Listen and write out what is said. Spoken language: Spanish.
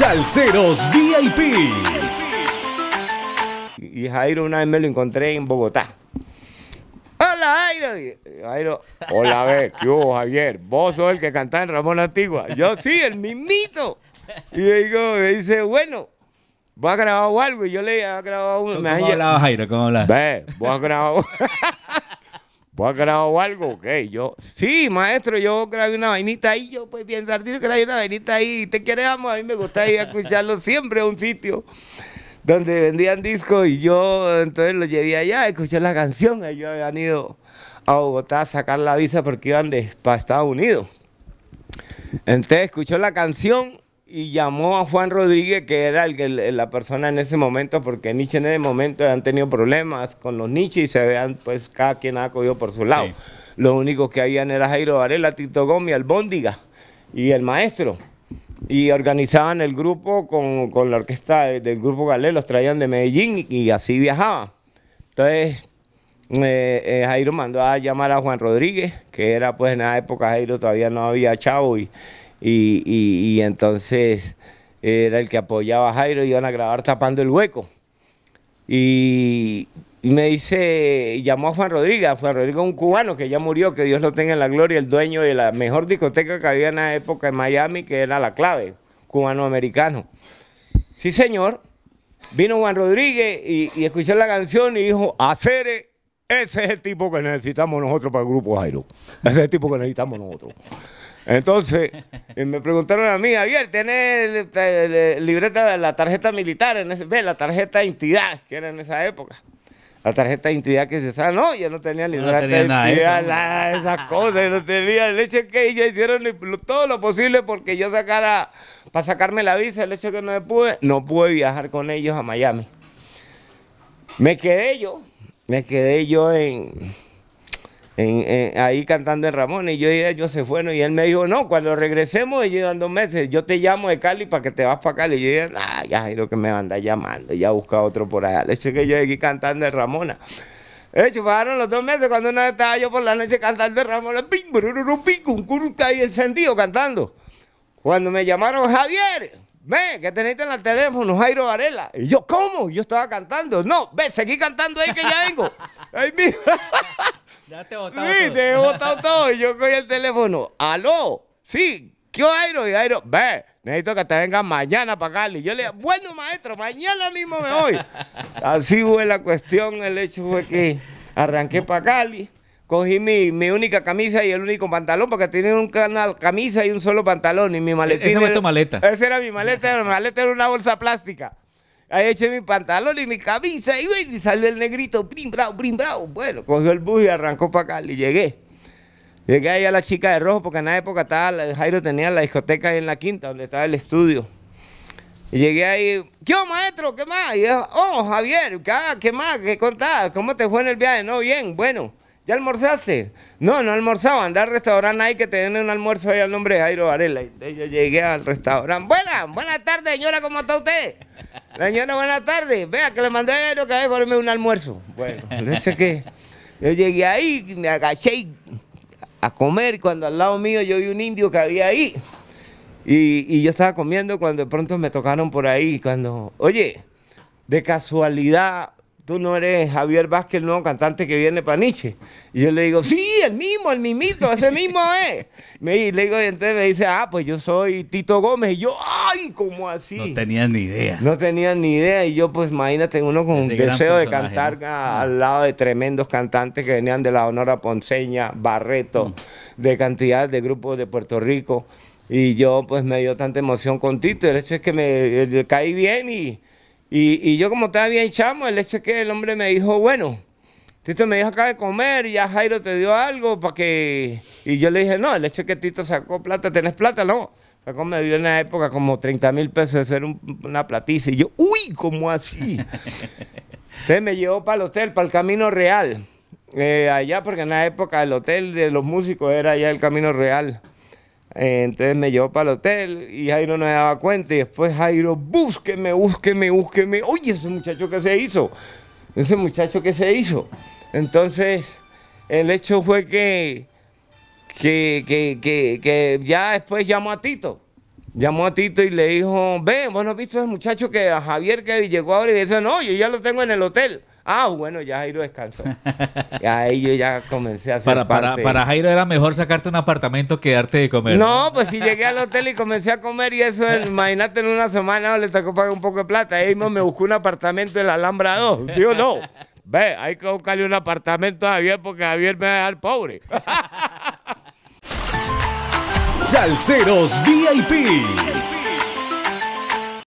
Salceros VIP. Y Jairo una vez me lo encontré en Bogotá. Hola, Jairo. Jairo, hola, ve, ¿qué hubo, Javier? Vos sos el que canta en Ramón Antigua. Yo sí, el mismito. Y digo, me dice, bueno, vos has grabado algo. Y yo le he grabado uno. me ¿cómo hablaba, Jairo? ¿Cómo hablaba? Ve, vos has grabado. ¿Vos has grabado algo? Ok, yo, sí, maestro, yo grabé una vainita ahí, yo pues bien que grabé una vainita ahí, te queremos, a mí me gusta ir a escucharlo siempre a un sitio donde vendían discos y yo entonces lo llevé allá, escuché la canción, ellos habían ido a Bogotá a sacar la visa porque iban de, para Estados Unidos. Entonces escuchó la canción y llamó a Juan Rodríguez, que era el, la persona en ese momento, porque Nietzsche en ese momento han tenido problemas con los Nietzsche y se vean, pues cada quien ha cogido por su lado. Los únicos que habían era Jairo Varela, Tito Gómez, Albóndiga y el maestro. Y organizaban el grupo con, la orquesta del grupo Galé, los traían de Medellín y, así viajaban. Entonces, eh, eh, Jairo mandó a llamar a Juan Rodríguez, que era pues en esa época Jairo todavía no había chavo y, y, entonces era el que apoyaba a Jairo, y iban a grabar tapando el hueco. Y, me dice, llamó a Juan Rodríguez, Juan Rodríguez un cubano que ya murió, que Dios lo tenga en la gloria, el dueño de la mejor discoteca que había en la época en Miami, que era La Clave, cubano-americano. Sí, señor. Vino Juan Rodríguez y, escuchó la canción y dijo, hacer e-". ese es el tipo que necesitamos nosotros para el grupo Jairo. Ese es el tipo que necesitamos nosotros. Entonces, me preguntaron a mí, Javier, ¿tienes libreta, la tarjeta militar? En la tarjeta de entidad, que era en esa época. La tarjeta de entidad que se sabe, no, yo no tenía libreta no de esas cosas, no tenía. El hecho es que ellos hicieron todo lo posible porque yo sacara, para sacarme la visa, el hecho es que no pude, no pude viajar con ellos a Miami. Me quedé yo, me quedé yo en, ahí cantando en Ramona. Y yo dije, yo se fueron. Y él me dijo, no, cuando regresemos, ellos llevan dos meses. Yo te llamo de Cali para que te vas para Cali. Y yo dije, ah, ya lo que me anda llamando, ya busca otro por allá. Le hecho que yo llegué cantando de Ramona. hecho, pasaron los dos meses cuando una vez estaba yo por la noche cantando en Ramona, pim, no pim, un curu está ahí encendido cantando. Cuando me llamaron Javier, ve, que tenéis en el teléfono Jairo Varela. Y yo, ¿cómo? Yo estaba cantando. No, ve, seguí cantando ahí que ya vengo. Ahí Ya te he sí, te he botado todo. Y yo cogí el teléfono. ¡Aló! Sí, ¿qué Airo? Y Airo, ve, necesito que te venga mañana para Cali. yo le digo, bueno, maestro, mañana mismo me voy. Así fue la cuestión. El hecho fue que arranqué para Cali. Cogí mi, única camisa y el único pantalón, porque tenía una camisa y un solo pantalón y mi maletín. Ese fue tu maleta. Esa era mi maleta, mi maleta era una bolsa plástica. Ahí eché mi pantalón y mi camisa y, salió el negrito, brim, bravo, bravo. Bueno, cogió el bus y arrancó para acá y llegué. Llegué ahí a la chica de rojo porque en la época estaba, Jairo tenía la discoteca ahí en la quinta donde estaba el estudio. Y llegué ahí, ¿qué maestro? ¿Qué más? Y oh, Javier, ¿qué, qué más? ¿Qué contás? ¿Cómo te fue en el viaje? No, bien, bueno. ¿Ya almorzaste? No, no almorzaba. Andar al restaurante ahí que te den un almuerzo ahí al nombre de Jairo Varela. Y yo llegué al restaurante. Buena, buena tarde, señora, ¿cómo está usted? señora, buena tarde. Vea que le mandé a Jairo que hay por un almuerzo. Bueno, no qué. Yo llegué ahí, me agaché a comer. cuando al lado mío yo vi un indio que había ahí. Y, y yo estaba comiendo cuando de pronto me tocaron por ahí. Cuando, oye, de casualidad tú no eres Javier Vázquez, el nuevo cantante que viene para Nietzsche. Y yo le digo, sí, el mismo, el mimito, ese mismo es. y le digo, y entonces me dice, ah, pues yo soy Tito Gómez. Y yo, ay, ¿cómo así? No tenían ni idea. No tenían ni idea. Y yo, pues imagínate, uno con un deseo de cantar al lado de tremendos cantantes que venían de la Honora Ponceña, Barreto, de cantidad de grupos de Puerto Rico. Y yo, pues me dio tanta emoción con Tito. El hecho es que me eh, caí bien y y, yo como estaba bien chamo, el hecho es que el hombre me dijo, bueno, Tito me dijo acá de comer, ya Jairo te dio algo para que... Y yo le dije, no, el hecho es que Tito sacó plata, ¿tenés plata? No. Sacó, me dio en la época como 30 mil pesos, eso era una platiza. Y yo, uy, ¿cómo así? Entonces me llevó para el hotel, para el Camino Real. Eh, allá, porque en la época el hotel de los músicos era allá el Camino Real. Entonces me llevó para el hotel y Jairo no me daba cuenta. Y después Jairo, búsqueme, búsqueme, búsqueme. Oye, ese muchacho que se hizo. Ese muchacho que se hizo. Entonces, el hecho fue que, que, que, que, ya después llamó a Tito. Llamó a Tito y le dijo, ve, ¿bueno no has visto ese muchacho que a Javier que llegó ahora y dice, no, yo ya lo tengo en el hotel. Ah, bueno, ya Jairo descansó. Ya ahí yo ya comencé a hacer para, para Jairo era mejor sacarte un apartamento que darte de comer. No, pues si llegué al hotel y comencé a comer y eso, imagínate, en una semana le tocó pagar un poco de plata. Ahí mismo me buscó un apartamento en la Alhambra 2. Digo, no, ve, hay que buscarle un apartamento a Javier porque Javier me va a dejar pobre. Salceros VIP